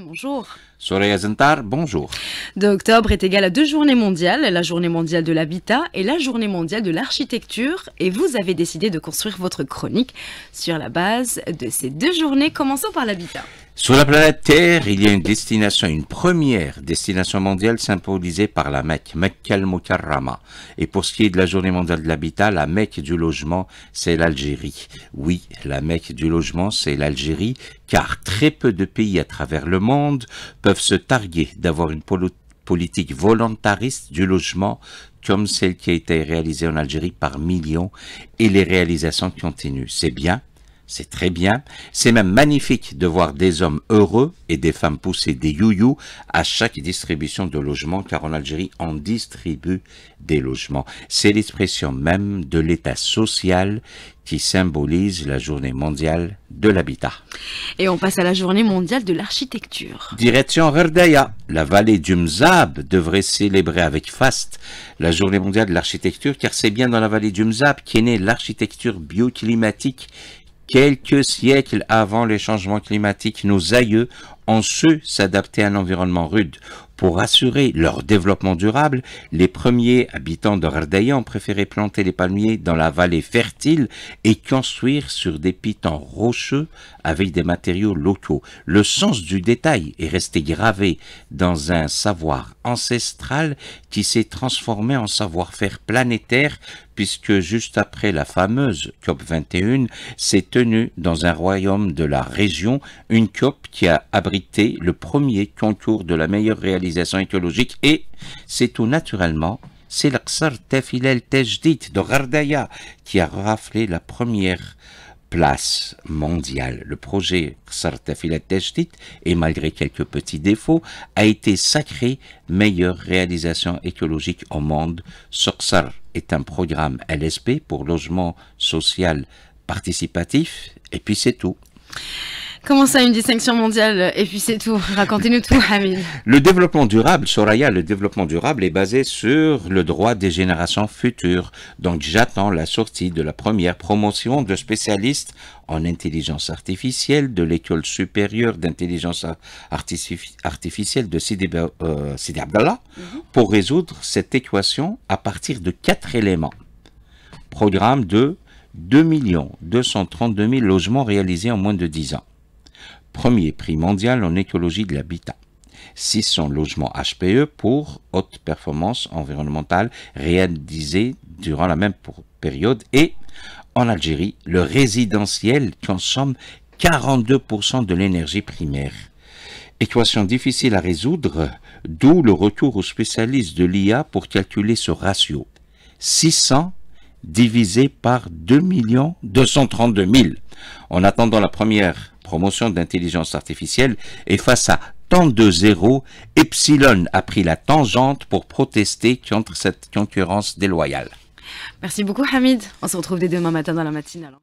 bonjour. Soraya bonjour. D'octobre octobre est égal à deux journées mondiales, la journée mondiale de l'habitat et la journée mondiale de l'architecture. Et vous avez décidé de construire votre chronique sur la base de ces deux journées. Commençons par l'habitat. Sur la planète Terre, il y a une destination, une première destination mondiale symbolisée par la Mecque, mecque al-Mukarrama. Et pour ce qui est de la journée mondiale de l'habitat, la Mecque du logement, c'est l'Algérie. Oui, la Mecque du logement, c'est l'Algérie, car très peu de pays à travers le monde peuvent se targuer d'avoir une politique volontariste du logement comme celle qui a été réalisée en Algérie par millions et les réalisations continuent. C'est bien, c'est très bien. C'est même magnifique de voir des hommes heureux et des femmes pousser des youyou à chaque distribution de logements, car en Algérie, on distribue des logements. C'est l'expression même de l'état social qui symbolise la journée mondiale de l'habitat. Et on passe à la journée mondiale de l'architecture. Direction Rerdaya, la vallée du Mzab devrait célébrer avec faste la journée mondiale de l'architecture car c'est bien dans la vallée du Mzab qu'est née l'architecture bioclimatique quelques siècles avant les changements climatiques, nos aïeux en s'adapter à l'environnement rude. Pour assurer leur développement durable, les premiers habitants de Rardeia ont préféré planter les palmiers dans la vallée fertile et construire sur des pitons rocheux avec des matériaux locaux. Le sens du détail est resté gravé dans un savoir ancestral qui s'est transformé en savoir-faire planétaire puisque juste après la fameuse COP 21 s'est tenue dans un royaume de la région une COP qui a abrité le premier concours de la meilleure réalisation écologique et c'est tout naturellement c'est l'Aqsar Tafilel Tejdit de Gardaya qui a raflé la première place mondiale. Le projet Qsar Tafilel Tejdit, et malgré quelques petits défauts, a été sacré meilleure réalisation écologique au monde. Ce est un programme LSP pour logement social participatif, et puis c'est tout. Comment ça, une distinction mondiale Et puis c'est tout. Racontez-nous tout, Hamid. Le développement durable, Soraya, le développement durable est basé sur le droit des générations futures. Donc j'attends la sortie de la première promotion de spécialistes en intelligence artificielle de l'école supérieure d'intelligence artificielle de Sidi, euh, Abdallah mhm. pour résoudre cette équation à partir de quatre éléments. Programme de 2 232 000 logements réalisés en moins de 10 ans premier prix mondial en écologie de l'habitat. 600 logements HPE pour haute performance environnementale réalisés durant la même période. Et en Algérie, le résidentiel consomme 42% de l'énergie primaire. Équation difficile à résoudre, d'où le retour aux spécialistes de l'IA pour calculer ce ratio. 600 divisé par 2 232 000. En attendant la première promotion d'intelligence artificielle et face à tant de zéros, Epsilon a pris la tangente pour protester contre cette concurrence déloyale. Merci beaucoup Hamid. On se retrouve dès demain matin dans la matinale.